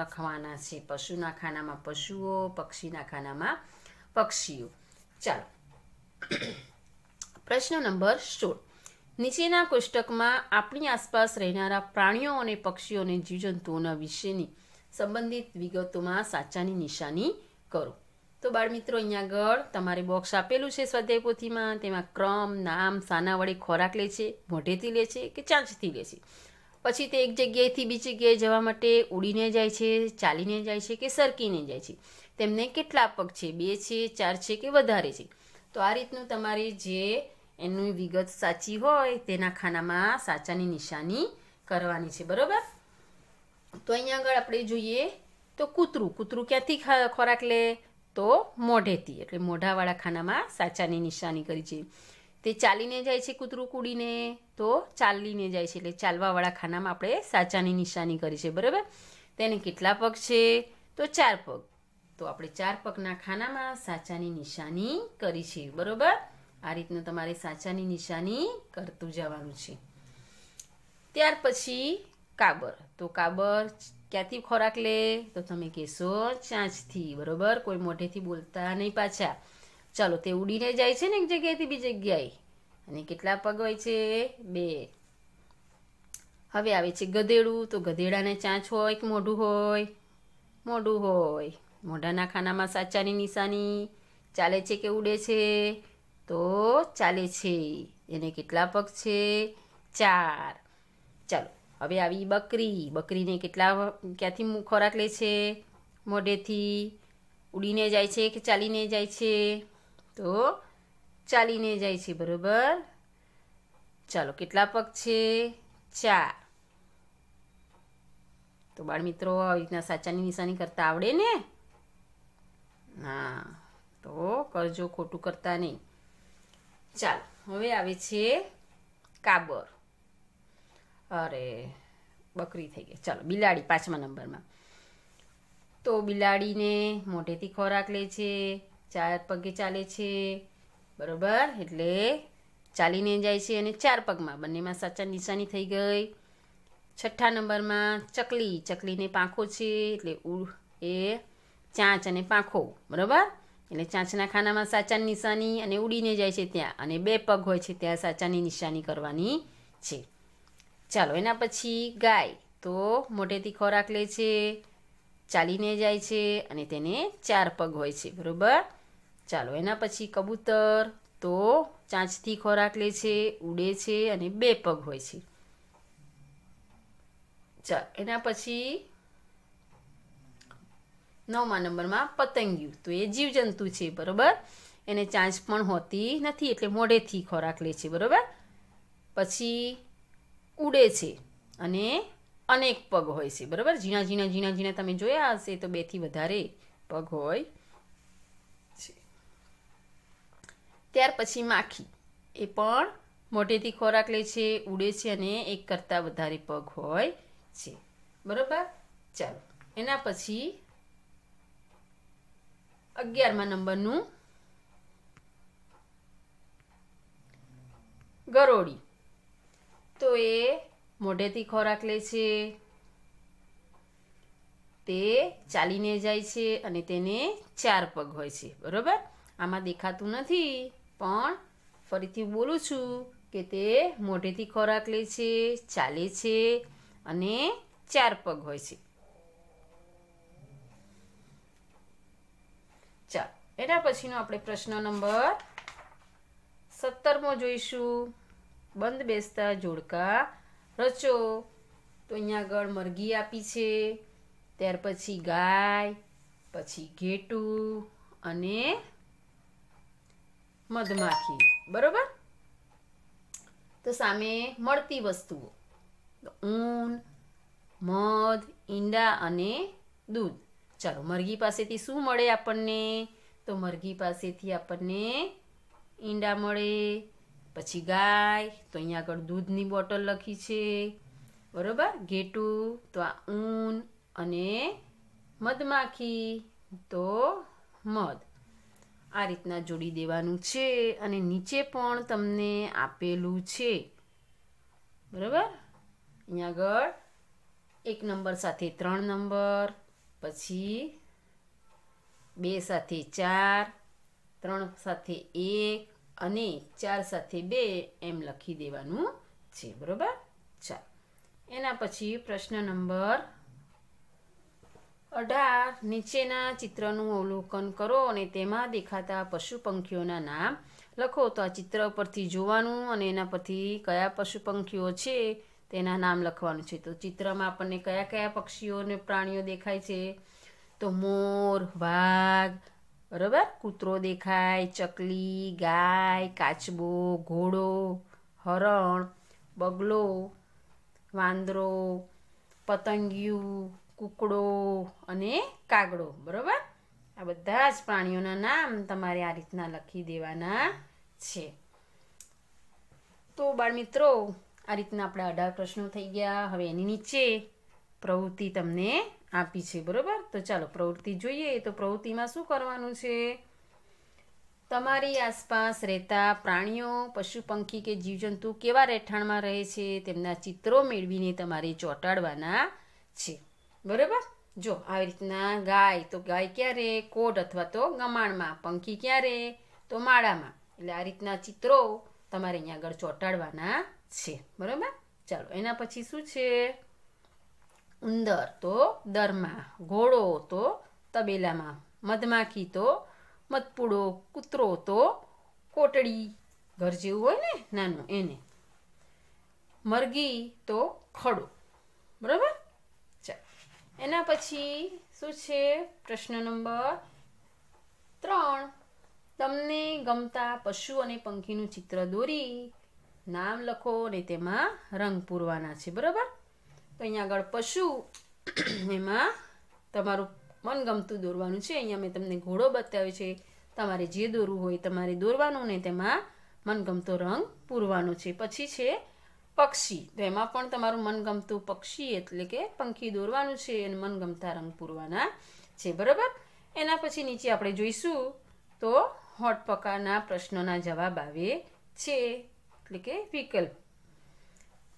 લખવાના છે પશુના ખાનામાં પશુઓ પક્ષીના ખાનામાં પક્ષીઓ ચાલો પ્રશ્ન નંબર સોળ નીચેના કોષ્ટકમાં આપણી આસપાસ રહેનારા પ્રાણીઓ અને પક્ષીઓ અને જીવજંતુઓના વિશેની સંબંધિત વિગતોમાં સાચાની નિશાની કરો તો બાળમિત્રો અહીંયા આગળ તમારે બોક્સ આપેલું છે સ્વાધ્યાય પોથીમાં તેમાં ક્રમ નામ સાના વડે ખોરાક લે છે મોઢેથી લે છે કે ચાંચથી લે છે પછી તે એક જગ્યાએથી બીજી જગ્યાએ જવા માટે ઉડીને જાય છે ચાલીને જાય છે કે સરકીને જાય છે તેમને કેટલા પગ છે બે છે ચાર છે કે વધારે છે તો આ રીતનું તમારે જે એનું વિગત સાચી હોય તેના ખાનામાં સાચાની નિશાની કરવાની છે બરાબર તો અહીંયા આગળ આપણે જોઈએ તો કૂતરું કૂતરું ક્યાંથી ખોરાક લે તો મોઢેથી એટલે મોઢાવાળા ખાનામાં સાચાની નિશાની કરી છે તે ચાલીને જાય છે કૂતરું કૂડીને તો ચાલીને જાય છે એટલે ચાલવાવાળા ખાનામાં આપણે સાચાની નિશાની કરી છે બરાબર તેને કેટલા પગ છે તો ચાર પગ તો આપણે ચાર પગના ખાનામાં સાચાની નિશાની કરી છે બરાબર આ રીતનું તમારે સાચાની નિશાની કરતું જવાનું છે ત્યાર પછી કાબર તો કાબર ક્યાંથી ખોરાક લે તો તમે કહેશો ચાંચથી બરોબર કોઈ મોઢેથી બોલતા નહીં પાછા ચાલો તે ઉડીને જાય છે ને એક જગ્યાએથી બીજી જગ્યાએ અને કેટલા પગ હોય છે બે હવે આવે છે ગધેડું તો ગધેડાને ચાંચ હોય કે મોઢું હોય મોઢું હોય મોઢાના ખાનામાં સાચાની નિશાની ચાલે છે કે ઉડે છે તો ચાલે છે એને કેટલા પગ છે ચાર ચાલો હવે આવી બકરી બકરીને કેટલા ક્યાંથી ખોરાક લે છે મોઢેથી ઉડીને જાય છે કે ચાલીને જાય છે તો ચાલીને જાય છે બરોબર ચાલો કેટલા પગ છે ચાર તો બાળ મિત્રો આવી રીતના સાચાની નિશાની કરતા આવડે ને હા તો કરજો ખોટું કરતા નહીં ચાલો હવે આવે છે કાબર અરે બકરી થઈ ગઈ ચલો બિલાડી પાંચમા નંબરમાં તો બિલાડીને મોઢેથી ખોરાક લે છે ચાર પગે ચાલે છે બરોબર એટલે ચાલીને જાય છે અને ચાર પગમાં બંનેમાં સાચા નિશાની થઈ ગઈ છઠ્ઠા નંબરમાં ચકલી ચકલીને પાંખો છે એટલે ઉ એ ચાંચ અને પાંખો બરાબર એટલે ચાંચના ખાનામાં સાચાની નિશાની અને ઉડીને જાય છે ત્યાં અને બે પગ હોય છે ત્યાં સાચાની નિશાની કરવાની છે ચાલો એના પછી ગાય તો મોઢેથી ખોરાક લે છે ચાલીને જાય છે અને તેને ચાર પગ હોય છે બરાબર ચાલો એના પછી કબૂતર તો ચાંચથી ખોરાક લે છે ઉડે છે અને બે પગ હોય છે ચાલો એના પછી નવમા નંબરમાં પતંગિયું તો એ જીવજંતુ છે બરાબર એને ચાંચ પણ હોતી નથી એટલે મોઢેથી ખોરાક લે છે બરાબર પછી ઉડે છે અને અનેક પગ હોય છે બરાબર ઝીણા ઝીણા ઝીણા ઝીણા તમે જોયા હશે તો બેથી વધારે પગ હોય છે ત્યાર પછી માખી એ પણ મોટેથી ખોરાક લે છે ઉડે છે અને એક કરતાં વધારે પગ હોય છે બરાબર ચાલો એના પછી અગિયારમાં નંબરનું ગરોળી તો એ મોઢેથી ખોરાક લે છે તે ચાલીને જાય છે અને તેને ચાર પગ હોય છે બરાબર આમાં દેખાતું નથી પણ ફરીથી બોલું છું કે તે મોઢેથી ખોરાક લે છે ચાલે છે અને ચાર પગ હોય છે ચાલ એના પછીનો આપણે પ્રશ્ન નંબર સત્તરમો જોઈશું બંધ બેસતા જોડકા રચો તો અહીંયા આગળ મરઘી આપી છે ત્યાર પછી ગાય પછી ઘેટું અને મધમાખી બરોબર તો સામે મળતી વસ્તુઓ ઊન મધ ઈંડા અને દૂધ ચાલો મરઘી પાસેથી શું મળે આપણને તો મરઘી પાસેથી આપણને ઈંડા મળે પછી ગાય તો અહીંયા આગળ દૂધની બોટલ લખી છે બરોબર ઘેટું તો આ ઊન અને મધમાખી તો મધ આ રીતના જોડી દેવાનું છે અને નીચે પણ તમને આપેલું છે બરાબર અહીંયા આગળ એક નંબર સાથે ત્રણ નંબર પછી બે સાથે ચાર ત્રણ સાથે એક અને ચાર સાથે બે એમ લખી દેવાનું છે બરોબર ચાલ એના પછી પ્રશ્ન નંબર અઢાર નીચેના ચિત્રનું અવલોકન કરો અને તેમાં દેખાતા પશુ પંખીઓના નામ લખો તો આ ચિત્ર પરથી જોવાનું અને એના પરથી કયા પશુ પંખીઓ છે તેના નામ લખવાનું છે તો ચિત્રમાં આપણને કયા કયા પક્ષીઓ અને પ્રાણીઓ દેખાય છે તો મોર વાઘ બરોબર કૂતરો દેખાય ચકલી ગાય કાચબો ઘોડો હરણ બગલો વાંદરો પતંગિયું કુકડો અને કાગડો બરોબર આ બધા જ પ્રાણીઓના નામ તમારે આ રીતના લખી દેવાના છે તો બાળમિત્રો આ રીતના આપણા અઢાર પ્રશ્નો થઈ ગયા હવે એની નીચે પ્રવૃત્તિ તમને આપી છે બરોબર તો ચાલો પ્રવૃત્તિ જોઈએ તો પ્રવૃત્તિમાં શું કરવાનું છે તમારી આસપાસ રહેતા પ્રાણીઓ પશુ પંખી કે જીવજંતુ કેવા રહેઠાણમાં રહે છે તેમના ચિત્રો મેળવીને તમારે ચોંટાડવાના છે બરાબર જો આવી રીતના ગાય તો ગાય ક્યારે કોટ અથવા તો ગમાણમાં પંખી ક્યારે તો માળામાં એટલે આ રીતના ચિત્રો તમારે અહીંયા આગળ ચોંટાડવાના છે બરાબર ચાલો એના પછી શું છે ઉંદર તો દરમાં ઘોડો તો તબેલામાં મધમાખી તો મધપૂડો કૂતરો તો કોટડી ઘર જેવું હોય ને નાનું એને મરઘી તો ખડો બરાબર ચાલ એના પછી શું છે પ્રશ્ન નંબર ત્રણ તમને ગમતા પશુ અને પંખીનું ચિત્ર દોરી નામ લખો અને તેમાં રંગ પૂરવાના છે બરાબર તો અહીંયા આગળ પશુ [CLEARS THROAT] એમાં તમારું મનગમતું દોરવાનું છે અહીંયા મેં તમને ઘોડો બતાવ્યો છે તમારે જે દોરવું હોય તમારે દોરવાનું ને તેમાં મનગમતો રંગ પૂરવાનો છે પછી છે પક્ષી તો એમાં પણ તમારું મનગમતું પક્ષી એટલે કે પંખી દોરવાનું છે અને મનગમતા રંગ પૂરવાના છે બરાબર એના પછી નીચે આપણે જોઈશું તો હોટ પકાના પ્રશ્નોના જવાબ આવે છે એટલે કે વિકલ્પ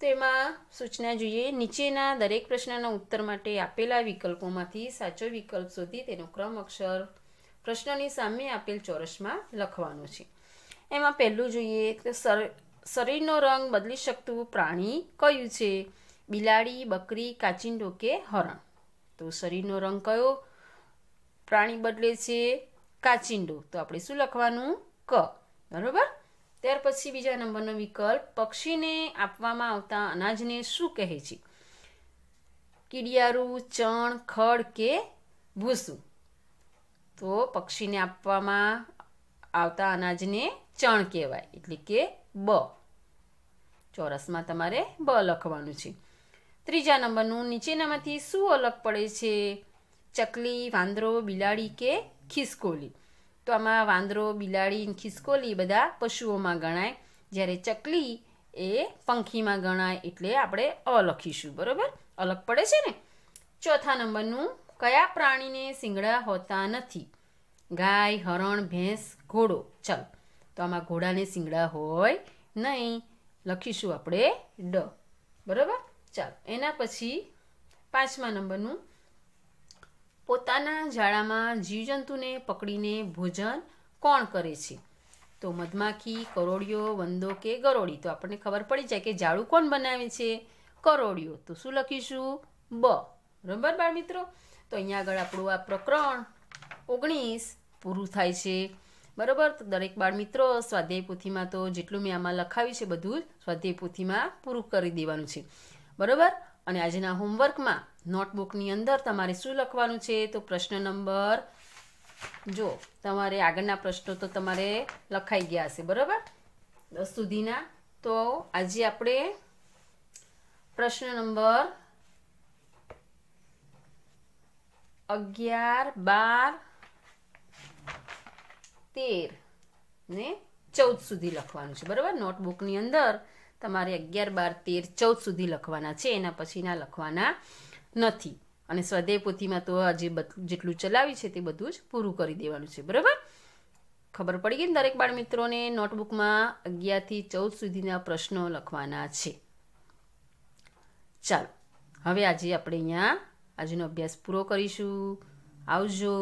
તેમાં સૂચના જોઈએ નીચેના દરેક પ્રશ્નના ઉત્તર માટે આપેલા વિકલ્પોમાંથી સાચો વિકલ્પ શોધી તેનો ક્રમ અક્ષર પ્રશ્નની સામે આપેલ ચોરસમાં લખવાનો છે એમાં પહેલું જોઈએ કે શરીરનો રંગ બદલી શકતું પ્રાણી કયું છે બિલાડી બકરી કાચિંડો કે હરણ તો શરીરનો રંગ કયો પ્રાણી બદલે છે કાચિંડો તો આપણે શું લખવાનું ક બરાબર ત્યાર પછી બીજા નંબરનો વિકલ્પ પક્ષીને આપવામાં આવતા અનાજને શું કહે છે કીડિયારું ચણ ખડ કે ભૂસું તો પક્ષીને આપવામાં આવતા અનાજને ચણ કહેવાય એટલે કે બ ચોરસમાં તમારે બ લખવાનું છે ત્રીજા નંબરનું નીચેનામાંથી શું અલગ પડે છે ચકલી વાંદરો બિલાડી કે ખિસકોલી તો આમાં વાંદરો બિલાડી ખિસકોલી બધા પશુઓમાં ગણાય જ્યારે ચકલી એ પંખીમાં ગણાય એટલે આપણે અ લખીશું બરાબર અલગ પડે છે ને ચોથા નંબરનું કયા પ્રાણીને શિંગડા હોતા નથી ગાય હરણ ભેંસ ઘોડો ચલ તો આમાં ઘોડાને શિંગડા હોય નહીં લખીશું આપણે ડ બરોબર ચાલ એના પછી પાંચમા નંબરનું પોતાના ઝાડામાં જીવજંતુને પકડીને ભોજન કોણ કરે છે તો મધમાખી કરોળિયો વંદો કે ગરોળી તો આપણને ખબર પડી જાય કે ઝાડું કોણ બનાવે છે કરોળિયો તો શું લખીશું બ બરાબર બાળ મિત્રો તો અહીંયા આગળ આપણું આ પ્રકરણ ઓગણીસ પૂરું થાય છે બરાબર તો દરેક બાળ મિત્રો સ્વાધ્યાય પોથીમાં તો જેટલું મેં આમાં લખાવ્યું છે બધું સ્વાધ્યાય પોથીમાં પૂરું કરી દેવાનું છે બરાબર અને આજના હોમવર્કમાં નોટબુકની અંદર તમારે શું લખવાનું છે તો પ્રશ્ન નંબર જો તમારે આગળના પ્રશ્નો તો તમારે લખાઈ ગયા હશે બરાબર દસ સુધીના તો આજે આપણે પ્રશ્ન નંબર અગિયાર બાર તેર ને ચૌદ સુધી લખવાનું છે બરાબર નોટબુકની અંદર તમારે અગિયાર બાર તેર ચૌદ સુધી લખવાના છે એના પછીના લખવાના નથી અને સ્વાધ્યાય પોથીમાં તો આજે જેટલું ચલાવી છે તે બધું જ પૂરું કરી દેવાનું છે બરાબર ખબર પડી ગઈ ને દરેક બાળ મિત્રોને નોટબુકમાં અગિયારથી ચૌદ સુધીના પ્રશ્નો લખવાના છે ચાલો હવે આજે આપણે અહીંયા આજનો અભ્યાસ પૂરો કરીશું આવજો